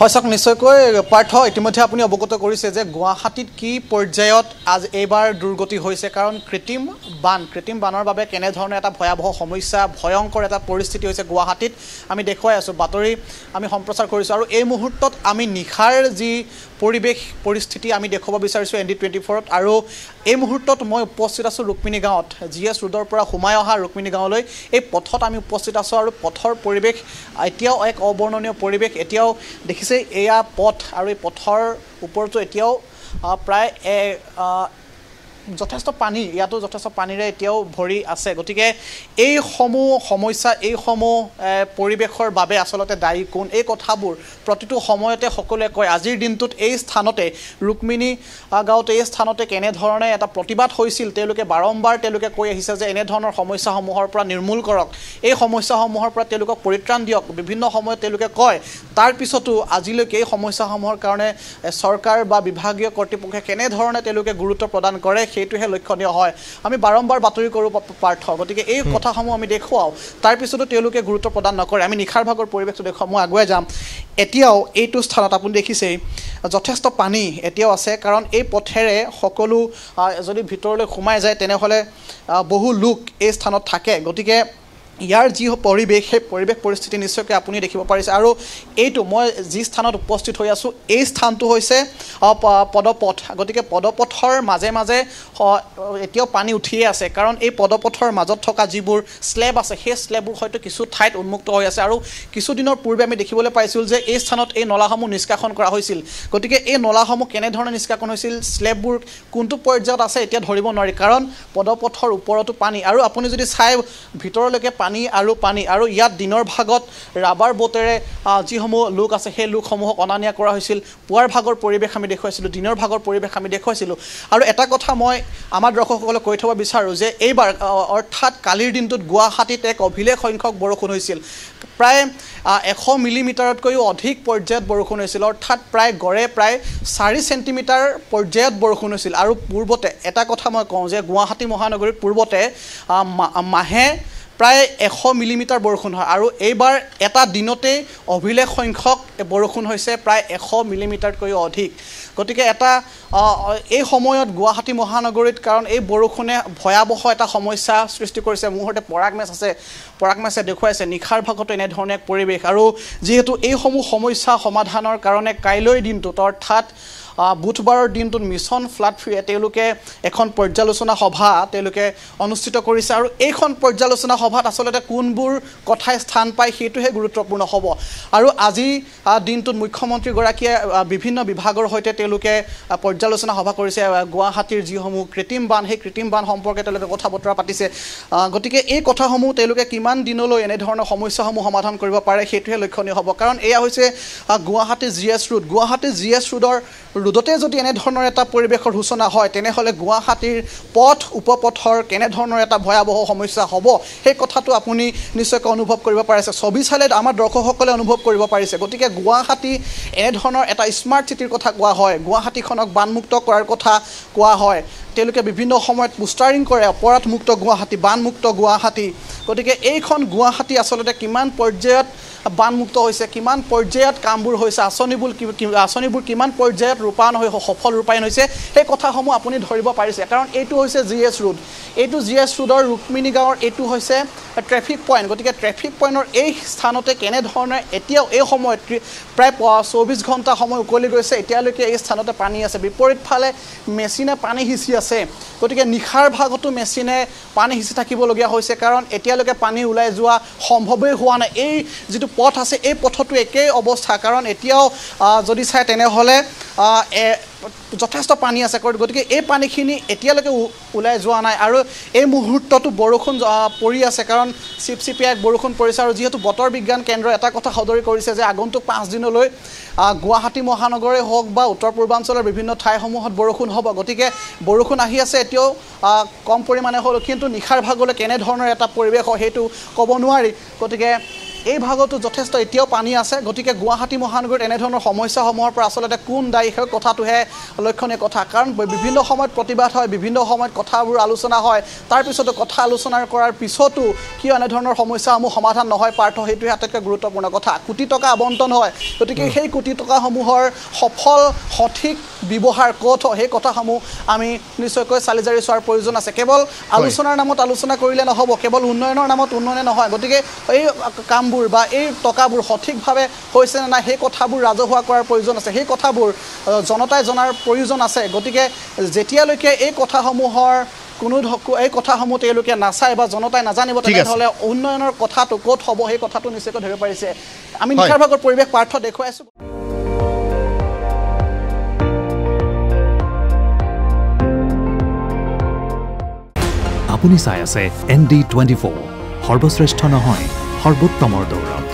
হয় চাওক নিশ্চয়কৈ পাৰ্থ ইতিমধ্যে আপুনি অৱগত কৰিছে যে গুৱাহাটীত কি পৰ্যায়ত আজ এইবাৰ দুৰ্গতি হৈছে কাৰণ কৃত্ৰিম বান কৃত্ৰিম বানৰ বাবে কেনেধৰণৰ এটা ভয়াৱহ সমস্যা ভয়ংকৰ এটা পৰিস্থিতি হৈছে গুৱাহাটীত আমি দেখুৱাই আছোঁ বাতৰি আমি সম্প্ৰচাৰ কৰিছোঁ আৰু এই মুহূৰ্তত আমি নিশাৰ যি পৰিৱেশ পৰিস্থিতি আমি দেখুৱাব বিচাৰিছোঁ এন ডি টুৱেণ্টি ফ'ৰত আৰু এই মুহূৰ্তত মই উপস্থিত আছোঁ ৰুক্মিণী গাঁৱত জি এছ ৰোডৰ পৰা সোমাই অহা ৰুক্মিণী গাঁৱলৈ এই পথত আমি উপস্থিত আছোঁ আৰু পথৰ পৰিৱেশ এতিয়াও এক অৱৰ্ণনীয় পৰিৱেশ এতিয়াও দেখিছোঁ দেখিছে এয়া পথ আৰু এই পথৰ ওপৰতো এতিয়াও প্ৰায় যথেষ্ট পানী ইয়াতো যথেষ্ট পানীৰে এতিয়াও ভৰি আছে গতিকে এইসমূহ সমস্যা এইসমূহ পৰিৱেশৰ বাবে আচলতে দায়ী কোন এই কথাবোৰ প্ৰতিটো সময়তে সকলোৱে কয় আজিৰ দিনটোত এই স্থানতে ৰুক্মিনী গাঁৱত এই স্থানতে কেনেধৰণে এটা প্ৰতিবাদ হৈছিল তেওঁলোকে বাৰম্বাৰ তেওঁলোকে কৈ আহিছে যে এনেধৰণৰ সমস্যাসমূহৰ পৰা নিৰ্মূল কৰক এই সমস্যাসমূহৰ পৰা তেওঁলোকক পৰিত্ৰাণ দিয়ক বিভিন্ন সময়ত তেওঁলোকে কয় তাৰপিছতো আজিলৈকে এই সমস্যাসমূহৰ কাৰণে চৰকাৰ বা বিভাগীয় কৰ্তৃপক্ষে কেনেধৰণে তেওঁলোকে গুৰুত্ব প্ৰদান কৰে সেইটোহে লক্ষণীয় হয় আমি বাৰম্বাৰ বাতৰি কৰোঁ পাৰ্থ গতিকে এই কথাসমূহ আমি দেখুৱাওঁ তাৰপিছতো তেওঁলোকে গুৰুত্ব প্ৰদান নকৰে আমি নিশাৰ ভাগৰ পৰিৱেশটো দেখুৱাওঁ মই আগুৱাই যাম এতিয়াও এইটো স্থানত আপুনি দেখিছেই যথেষ্ট পানী এতিয়াও আছে কাৰণ এই পথেৰে সকলো যদি ভিতৰলৈ সোমাই যায় তেনেহ'লে বহু লোক এই স্থানত থাকে গতিকে ইয়াৰ যি পৰিৱেশ সেই পৰিৱেশ পৰিস্থিতি নিশ্চয়কৈ আপুনি দেখিব পাৰিছে আৰু এইটো মই যি স্থানত উপস্থিত হৈ আছোঁ এই স্থানটো হৈছে পদপথ গতিকে পদপথৰ মাজে মাজে এতিয়াও পানী উঠিয়ে আছে কাৰণ এই পদপথৰ মাজত থকা যিবোৰ শ্লেব আছে সেই শ্লেববোৰ হয়তো কিছু ঠাইত উন্মুক্ত হৈ আছে আৰু কিছুদিনৰ পূৰ্বে আমি দেখিবলৈ পাইছিলোঁ যে এই স্থানত এই নলাসমূহ নিষ্কাশন কৰা হৈছিল গতিকে এই নলাসমূহ কেনেধৰণে নিষ্কাশন হৈছিল শ্লেববোৰ কোনটো পৰ্যায়ত আছে এতিয়া ধৰিব নোৱাৰি কাৰণ পদপথৰ ওপৰতো পানী আৰু আপুনি যদি চাই ভিতৰলৈকে পানী আৰু পানী আৰু ইয়াত দিনৰ ভাগত ৰাবাৰ বটেৰে যিসমূহ লোক আছে সেই লোকসমূহক অনা নিয়া কৰা হৈছিল পুৱাৰ ভাগৰ পৰিৱেশ আমি দেখুৱাইছিলোঁ দিনৰ ভাগৰ পৰিৱেশ আমি দেখুৱাইছিলোঁ আৰু এটা কথা মই আমাৰ দৰ্শকসকলক কৈ থ'ব বিচাৰোঁ যে এইবাৰ অৰ্থাৎ কালিৰ দিনটোত গুৱাহাটীত এক অভিলেখ সংখ্যক বৰষুণ হৈছিল প্ৰায় এশ মিলিমিটাৰতকৈও অধিক পৰ্যায়ত বৰষুণ হৈছিল অৰ্থাৎ প্ৰায় গড়ে প্ৰায় চাৰি চেণ্টিমিটাৰ পৰ্যায়ত বৰষুণ হৈছিল আৰু পূৰ্বতে এটা কথা মই কওঁ যে গুৱাহাটী মহানগৰীত পূৰ্বতে মাহে প্ৰায় এশ মিলিমিটাৰ বৰষুণ হয় আৰু এইবাৰ এটা দিনতেই অভিলেখ সংখ্যক বৰষুণ হৈছে প্ৰায় এশ মিলিমিটাৰতকৈও অধিক গতিকে এটা এই সময়ত গুৱাহাটী মহানগৰীত কাৰণ এই বৰষুণে ভয়াৱহ এটা সমস্যা সৃষ্টি কৰিছে মোৰ সৈতে পৰাগ মেচ আছে পৰাগ মেচে দেখুৱাইছে নিশাৰ ভাগতো এনেধৰণে এক পৰিৱেশ আৰু যিহেতু এইসমূহ সমস্যা সমাধানৰ কাৰণে কাইলৈ দিনটোত অৰ্থাৎ বুধবাৰৰ দিনটোত মিছন ফ্লাড ফ্ৰীয়ে তেওঁলোকে এখন পৰ্যালোচনা সভা তেওঁলোকে অনুষ্ঠিত কৰিছে আৰু এইখন পৰ্যালোচনা সভাত আচলতে কোনবোৰ কথাই স্থান পায় সেইটোহে গুৰুত্বপূৰ্ণ হ'ব আৰু আজি দিনটোত মুখ্যমন্ত্ৰীগৰাকীয়ে বিভিন্ন বিভাগৰ সৈতে তেওঁলোকে পৰ্যালোচনা সভা কৰিছে গুৱাহাটীৰ যিসমূহ কৃত্ৰিম বান সেই কৃত্ৰিম বান সম্পৰ্কে তেওঁলোকে কথা বতৰা পাতিছে গতিকে এই কথাসমূহ তেওঁলোকে কিমান দিনলৈ এনেধৰণৰ সমস্যাসমূহ সমাধান কৰিব পাৰে সেইটোহে লক্ষণীয় হ'ব কাৰণ এয়া হৈছে Guwahati G S road Guwahati G S ৰোডৰ ৰোডতে যদি এনেধৰণৰ এটা পৰিৱেশৰ সূচনা হয় তেনেহ'লে গুৱাহাটীৰ পথ উপপথৰ কেনেধৰণৰ এটা ভয়াৱহ সমস্যা হ'ব সেই কথাটো আপুনি নিশ্চয়কৈ অনুভৱ কৰিব পাৰিছে ছবি চালে আমাৰ দৰ্শকসকলে অনুভৱ কৰিব পাৰিছে গতিকে গুৱাহাটী এনেধৰণৰ এটা স্মাৰ্ট চিটিৰ কথা কোৱা হয় গুৱাহাটীখনক বানমুক্ত কৰাৰ কথা কোৱা হয় তেওঁলোকে বিভিন্ন সময়ত পোষ্টাৰিং কৰে অপৰাধমুক্ত গুৱাহাটী বানমুক্ত গুৱাহাটী গতিকে এইখন গুৱাহাটী আচলতে কিমান পৰ্যায়ত বানমুক্ত হৈছে কিমান পৰ্যায়ত কামবোৰ হৈছে আঁচনিবোৰ আঁচনিবোৰ কিমান পৰ্যায়ত ৰূপায়ণ হৈ সফল ৰূপায়ণ হৈছে সেই কথাসমূহ আপুনি ধৰিব পাৰিছে কাৰণ এইটো হৈছে জি এছ ৰোড এইটো জি এছ ৰোডৰ ৰুক্মিণী গাঁৱৰ এইটো হৈছে ট্ৰেফিক পইণ্ট গতিকে ট্ৰেফিক পইণ্টৰ এই স্থানতে কেনেধৰণে এতিয়াও এই সময়ত প্ৰায় চৌব্বিছ ঘণ্টা সময় উকলি গৈছে এতিয়ালৈকে এই স্থানতে পানী আছে বিপৰীত ফালে মেচিনে পানী সিঁচি আছে গতিকে নিশাৰ ভাগতো মেচিনে পানী সিঁচি থাকিবলগীয়া হৈছে কাৰণ এতিয়ালৈকে পানী ওলাই যোৱা সম্ভৱেই হোৱা নাই এই যিটো পথ আছে এই পথটো একেই অৱস্থা কাৰণ এতিয়াও যদি চাই তেনেহ'লে যথেষ্ট পানী আছে গতিকে এই পানীখিনি এতিয়ালৈকে ওলাই যোৱা নাই আৰু এই মুহূৰ্ততো বৰষুণ পৰি আছে কাৰণ চিপচিপিয়াই বৰষুণ পৰিছে আৰু যিহেতু বতৰ বিজ্ঞান কেন্দ্ৰই এটা কথা সদৰি কৰিছে যে আগন্তুক পাঁচদিনলৈ গুৱাহাটী মহানগৰেই হওক বা উত্তৰ পূৰ্বাঞ্চলৰ বিভিন্ন ঠাইসমূহত বৰষুণ হ'ব গতিকে বৰষুণ আহি আছে এতিয়াও কম পৰিমাণে হ'ল কিন্তু নিশাৰ ভাগলৈ কেনেধৰণৰ এটা পৰিৱেশ হয় সেইটো ক'ব নোৱাৰি গতিকে এই ভাগতো যথেষ্ট এতিয়াও পানী আছে গতিকে গুৱাহাটী মহানগৰীত এনেধৰণৰ সমস্যাসমূহৰ পৰা আচলতে কোন দায়ী সেই কথাটোহে লক্ষণীয় কথা কাৰণ বিভিন্ন সময়ত প্ৰতিবাদ হয় বিভিন্ন সময়ত কথাবোৰ আলোচনা হয় তাৰপিছতো কথা আলোচনা কৰাৰ পিছতো কিয় এনেধৰণৰ সমস্যাসমূহ সমাধান নহয় পাৰ্থ সেইটোহে আটাইতকৈ গুৰুত্বপূৰ্ণ কথা কোটি টকা আৱণ্টন হয় গতিকে সেই কোটি টকাসমূহৰ সফল সঠিক ব্যৱহাৰ ক'ত হয় সেই কথাসমূহ আমি নিশ্চয়কৈ চালি জাৰি চোৱাৰ প্ৰয়োজন আছে কেৱল আলোচনাৰ নামত আলোচনা কৰিলে নহ'ব কেৱল উন্নয়নৰ নামত উন্নয়নে নহয় গতিকে এই কামবোৰ ধনবোৰ বা এই টকাবোৰ সঠিকভাৱে হৈছে নে নাই সেই কথাবোৰ ৰাজহুৱা কৰাৰ প্ৰয়োজন আছে সেই কথাবোৰ জনতাই জনাৰ প্ৰয়োজন আছে গতিকে যেতিয়ালৈকে এই কথাসমূহৰ কোনো এই কথাসমূহ তেওঁলোকে নাচায় বা জনতাই নাজানিব তেনেহ'লে উন্নয়নৰ কথাটো ক'ত হ'ব সেই কথাটো নিশ্চয়কৈ ধৰিব পাৰিছে আমি নিশাৰ ভাগৰ পৰিৱেশ পাৰ্থ দেখুৱাইছোঁ আপুনি চাই আছে এন ডি টুৱেণ্টি ফ'ৰ সৰ্বশ্ৰেষ্ঠ নহয় সৰ্বোত্তমৰ দৌৰত